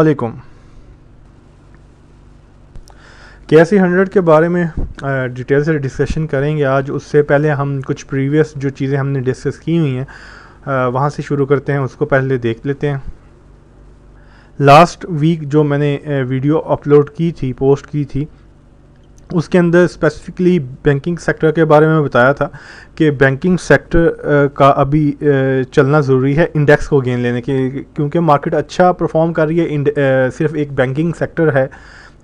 वालेकुम के S hundred के बारे में डिटेल से डिस्कशन करेंगे आज उससे पहले हम कुछ प्रीवियस जो चीज़ें हमने डिस्कस की हुई हैं वहाँ से शुरू करते हैं उसको पहले देख लेते हैं लास्ट वीक जो मैंने वीडियो अपलोड की थी पोस्ट की थी उसके अंदर स्पेसिफिकली बैंकिंग सेक्टर के बारे में बताया था कि बैंकिंग सेक्टर का अभी चलना ज़रूरी है इंडेक्स को गेन लेने के क्योंकि मार्केट अच्छा परफॉर्म कर रही है सिर्फ एक बैंकिंग सेक्टर है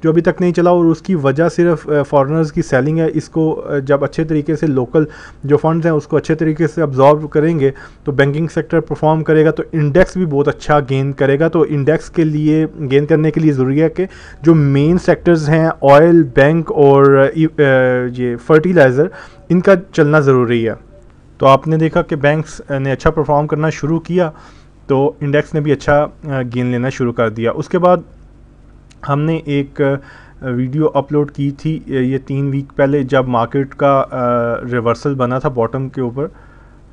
जो अभी तक नहीं चला और उसकी वजह सिर्फ फॉरेनर्स की सेलिंग है इसको जब अच्छे तरीके से लोकल जो फंड्स हैं उसको अच्छे तरीके से अब्जॉर्व करेंगे तो बैंकिंग सेक्टर परफॉर्म करेगा तो इंडेक्स भी बहुत अच्छा गेन करेगा तो इंडेक्स के लिए गेन करने के लिए ज़रूरी है कि जो मेन सेक्टर्स हैं ऑयल बैंक और e, ये फर्टिलाइज़र इनका चलना ज़रूरी है तो आपने देखा कि बैंक्स ने अच्छा परफॉर्म करना शुरू किया तो इंडेक्स ने भी अच्छा गेन लेना शुरू कर दिया उसके बाद हमने एक वीडियो अपलोड की थी ये तीन वीक पहले जब मार्केट का रिवर्सल बना था बॉटम के ऊपर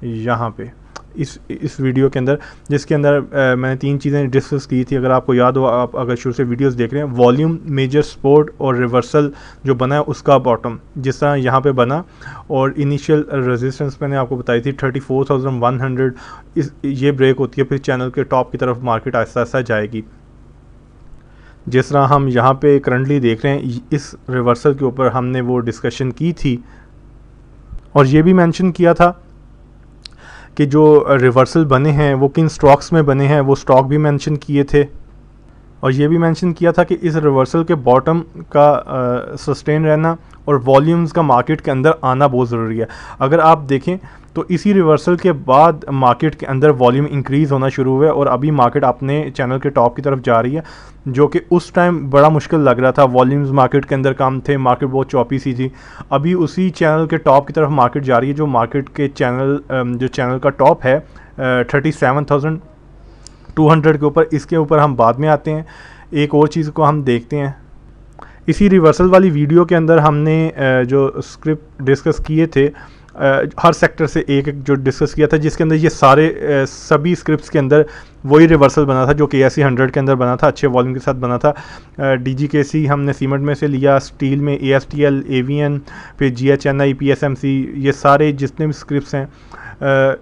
यहाँ पे इस इस वीडियो के अंदर जिसके अंदर आ, मैंने तीन चीज़ें डिस्कस की थी अगर आपको याद हो आप अगर शुरू से वीडियोस देख रहे हैं वॉल्यूम मेजर सपोर्ट और रिवर्सल जो बना है उसका बॉटम जिस तरह यहाँ पे बना और इनिशियल रेजिस्टेंस मैंने आपको बताई थी 34,100 इस ये ब्रेक होती है फिर चैनल के टॉप की तरफ मार्केट आहिस्ता आहिस्ता जाएगी जिस तरह हम यहाँ पे करंटली देख रहे हैं इस रिवर्सल के ऊपर हमने वो डिस्कशन की थी और ये भी मेंशन किया था कि जो रिवर्सल बने हैं वो किन स्टॉक्स में बने हैं वो स्टॉक भी मेंशन किए थे और ये भी मेंशन किया था कि इस रिवर्सल के बॉटम का सस्टेन रहना और वॉल्यूम्स का मार्केट के अंदर आना बहुत ज़रूरी है अगर आप देखें तो इसी रिवर्सल के बाद मार्केट के अंदर वॉल्यूम इंक्रीज़ होना शुरू हुआ है और अभी मार्केट अपने चैनल के टॉप की तरफ जा रही है जो कि उस टाइम बड़ा मुश्किल लग रहा था वॉल्यूम्स मार्केट के अंदर कम थे मार्केट बहुत चौपी सी थी अभी उसी चैनल के टॉप की तरफ मार्केट जा रही है जो मार्केट के चैनल जो चैनल का टॉप है thirty seven thousand two hundred के ऊपर इसके ऊपर हम बाद में आते हैं एक और चीज़ को हम देखते हैं इसी रिवर्सल वाली वीडियो के अंदर हमने जो स्क्रिप्ट डिस्कस किए थे हर सेक्टर से एक एक जो डिस्कस किया था जिसके अंदर ये सारे सभी स्क्रिप्ट्स के अंदर वही रिवर्सल बना था जो के एस हंड्रेड के अंदर बना था अच्छे वॉल्यूम के साथ बना था डी जी के सी हमने सीमेंट में से लिया स्टील में A S T L AVN फिर G H N I P S M C ये सारे जितने भी स्क्रिप्ट हैं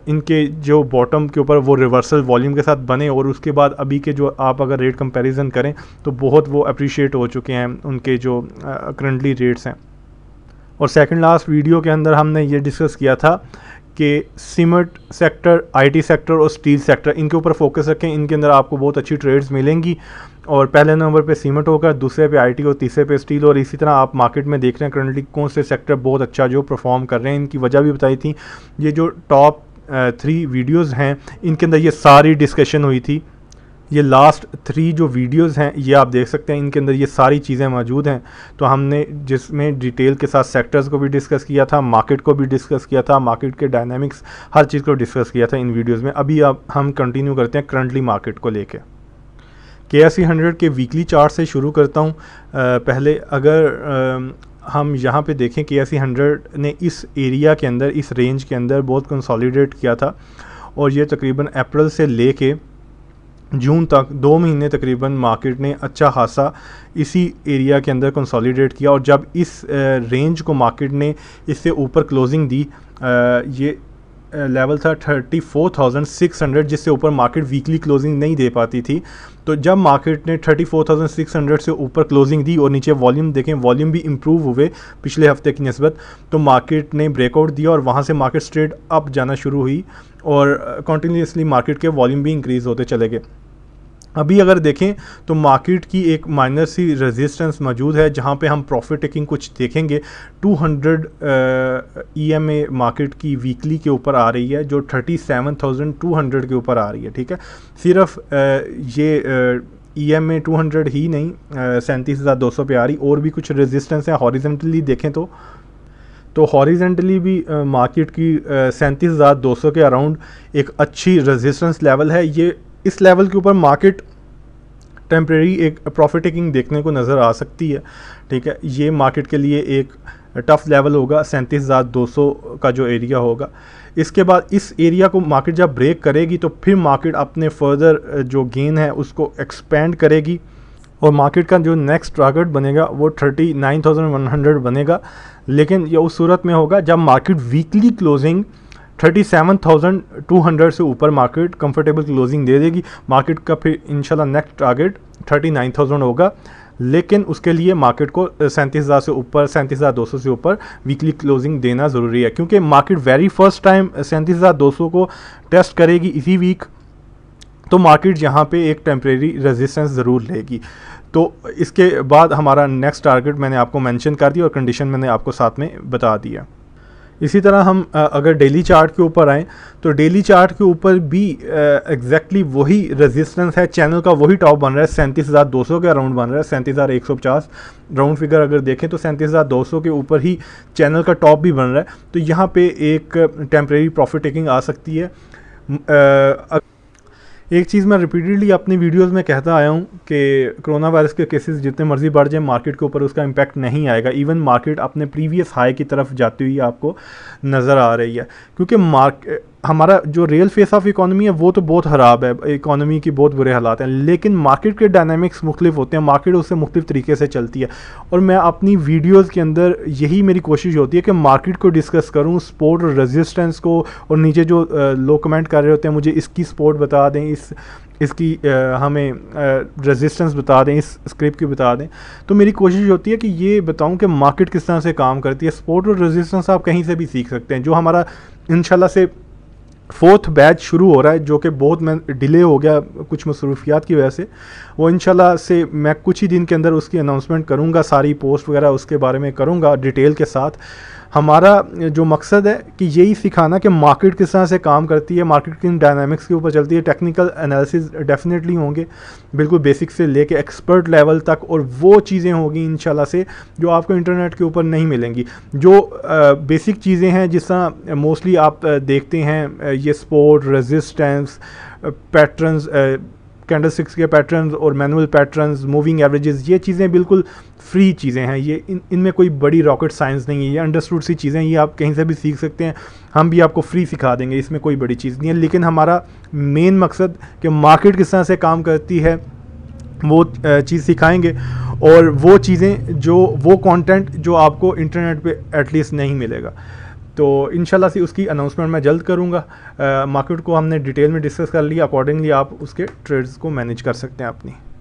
इनके जो बॉटम के ऊपर वो रिवर्सल वॉल्यूम के साथ बने और उसके बाद अभी के जो आप अगर रेट कंपैरिजन करें तो बहुत वो अप्रिशिएट हो चुके हैं उनके जो करंटली रेट्स हैं और सेकंड लास्ट वीडियो के अंदर हमने ये डिस्कस किया था कि सीमेंट सेक्टर आईटी सेक्टर और स्टील सेक्टर इनके ऊपर फोकस रखें इनके अंदर आपको बहुत अच्छी ट्रेड्स मिलेंगी और पहले नंबर पे सीमेंट होगा दूसरे पे आईटी और तीसरे पे स्टील और इसी तरह आप मार्केट में देख रहे हैं करंटली कौन से सेक्टर बहुत अच्छा जो परफॉर्म कर रहे हैं इनकी वजह भी बताई थी ये जो टॉप थ्री वीडियोज़ हैं इनके अंदर ये सारी डिस्कशन हुई थी ये लास्ट थ्री जो वीडियोस हैं ये आप देख सकते हैं इनके अंदर ये सारी चीज़ें मौजूद हैं तो हमने जिसमें डिटेल के साथ सेक्टर्स को भी डिस्कस किया था मार्केट को भी डिस्कस किया था मार्केट के डायनामिक्स हर चीज़ को डिस्कस किया था इन वीडियोज़ में अभी अब हम कंटिन्यू करते हैं करंटली मार्केट को लेके के एस सी हंड्रेड के वीकली चार्ट से शुरू करता हूँ पहले अगर आ, हम यहाँ पे देखें के एस सी हंड्रेड ने इस एरिया के अंदर इस रेंज के अंदर बहुत कंसोलिडेट किया था और ये तकरीबन अप्रैल से ले कर जून तक दो महीने तकरीबन मार्केट ने अच्छा खासा इसी एरिया के अंदर कंसोलिडेट किया और जब इस रेंज को मार्केट ने इससे ऊपर क्लोजिंग दी ये लेवल था 34,600 जिससे ऊपर मार्केट वीकली क्लोजिंग नहीं दे पाती थी तो जब मार्केट ने 34,600 से ऊपर क्लोजिंग दी और नीचे वॉल्यूम देखें वॉल्यूम भी इम्प्रूव हुए पिछले हफ्ते की नस्बत तो मार्केट ने ब्रेकआउट दिया और वहाँ से मार्केट स्ट्रेट अप जाना शुरू हुई और कंटिन्यूसली मार्केट के वॉल्यूम भी इंक्रीज़ होते चले गए अभी अगर देखें तो मार्केट की एक माइनर सी रेजिस्टेंस मौजूद है जहां पे हम प्रॉफिट टेकिंग कुछ देखेंगे 200 ई मार्केट की वीकली के ऊपर आ रही है जो 37,200 के ऊपर आ रही है ठीक है सिर्फ uh, ये आ, E M A two hundred ही नहीं uh, सैंतीस हज़ार दो सौ पे आ रही और भी कुछ रेजिस्टेंस हैं हॉरिजेंटली देखें तो तो हॉरिजेंटली भी मार्केट uh, की सैंतीस हज़ार दो सौ के अराउंड एक अच्छी रेजिस्टेंस लेवल है ये इस लेवल के ऊपर मार्केट टेम्प्रेरी एक प्रॉफिट टेकिंग देखने को नज़र आ सकती है ठीक है ये मार्केट के लिए एक टफ़ लेवल होगा सैंतीस हज़ार दो सौ का जो एरिया होगा इसके बाद इस एरिया को मार्केट जब ब्रेक करेगी तो फिर मार्केट अपने फर्दर जो गेन है उसको एक्सपेंड करेगी और मार्केट का जो नेक्स्ट टारगेट बनेगा वो thirty nine thousand one hundred बनेगा लेकिन यह उस सूरत में होगा जब market weekly closing thirty seven thousand two hundred से ऊपर मार्केट कंफर्टेबल क्लोजिंग दे देगी मार्केट का फिर इंशाल्लाह next target thirty nine thousand होगा लेकिन उसके लिए मार्केट को सैंतीस हज़ार से ऊपर सैंतीस हज़ार दो सौ से ऊपर वीकली क्लोजिंग देना ज़रूरी है क्योंकि मार्केट वेरी फर्स्ट टाइम सैंतीस हज़ार दो सौ को टेस्ट करेगी इसी वीक तो मार्केट यहाँ पे एक टेम्प्रेरी रेजिस्टेंस ज़रूर लेगी तो इसके बाद हमारा नेक्स्ट टारगेट मैंने आपको मेंशन कर दिया और कंडीशन मैंने आपको साथ में बता दिया इसी तरह हम अगर डेली चार्ट के ऊपर आएँ तो डेली चार्ट के ऊपर भी एग्जैक्टली वही रेजिस्टेंस है चैनल का वही टॉप बन रहा है सैंतीस हज़ार दो सौ के अराउंड बन रहा है सैंतीस हज़ार एक सौ पचास राउंड फिगर अगर देखें तो सैंतीस हज़ार दो सौ के ऊपर ही चैनल का टॉप भी बन रहा है तो यहाँ पे एक टेम्प्रेरी प्रॉफिट टेकिंग आ सकती है आ, एक चीज़ मैं रिपीटेडली अपनी वीडियोस में कहता आया हूँ कि कोरोना वायरस के केसेस जितने मर्ज़ी बढ़ जाए मार्केट के ऊपर उसका इम्पैक्ट नहीं आएगा इवन मार्केट अपने प्रीवियस हाई की तरफ जाती हुई आपको नज़र आ रही है क्योंकि मार्केट हमारा जो रियल फेस ऑफ इकोनॉमी है वो तो बहुत ख़राब है इकोनॉमी की बहुत बुरे हालात हैं लेकिन मार्केट के डायनामिक्स मुख्तफ होते हैं मार्केट उससे मुख्त तरीके से चलती है और मैं अपनी वीडियोज़ के अंदर यही मेरी कोशिश होती है कि मार्केट को डिस्कस करूँ स्पोर्ट और रजिस्टेंस को और नीचे जो लोग कमेंट कर रहे होते हैं मुझे इसकी स्पोर्ट बता दें इस इसकी आ, हमें रेजिस्टेंस बता दें इस स्क्रिप्ट की बता दें तो मेरी कोशिश होती है कि ये बताऊं कि मार्केट किस तरह से काम करती है स्पोर्ट और रेजिस्टेंस आप कहीं से भी सीख सकते हैं जो हमारा इंशाल्लाह से फोर्थ बैच शुरू हो रहा है जो कि बहुत मैं डिले हो गया कुछ मसरूफियात की वजह से वो इन से मैं कुछ ही दिन के अंदर उसकी अनाउंसमेंट करूँगा सारी पोस्ट वगैरह उसके बारे में करूँगा डिटेल के साथ हमारा जो मकसद है कि यही सिखाना कि मार्केट किस तरह से काम करती है मार्केट किन डायनामिक्स के ऊपर चलती है टेक्निकल एनालिसिस डेफिनेटली होंगे बिल्कुल बेसिक से लेके एक्सपर्ट लेवल तक और वो चीज़ें होंगी इन से जो आपको इंटरनेट के ऊपर नहीं मिलेंगी जो बेसिक चीज़ें हैं जिस तरह मोस्टली आप देखते हैं ये support resistance patterns candlestick के पैटर्न्स और मैनुअल पैटर्न्स मूविंग एवरेजेस ये चीज़ें बिल्कुल फ्री चीज़ें हैं ये इन इनमें कोई बड़ी रॉकेट साइंस नहीं है ये अंडरस्टूड सी चीज़ें ये आप कहीं से भी सीख सकते हैं हम भी आपको फ्री सिखा देंगे इसमें कोई बड़ी चीज़ नहीं है लेकिन हमारा मेन मकसद कि मार्केट किस तरह से काम करती है वो uh, चीज़ सिखाएंगे और वो चीज़ें जो वो कंटेंट जो आपको इंटरनेट पे एटलीस्ट नहीं मिलेगा तो इन से उसकी अनाउंसमेंट मैं जल्द करूँगा मार्केट को हमने डिटेल में डिस्कस कर लिया अकॉर्डिंगली आप उसके ट्रेड्स को मैनेज कर सकते हैं अपनी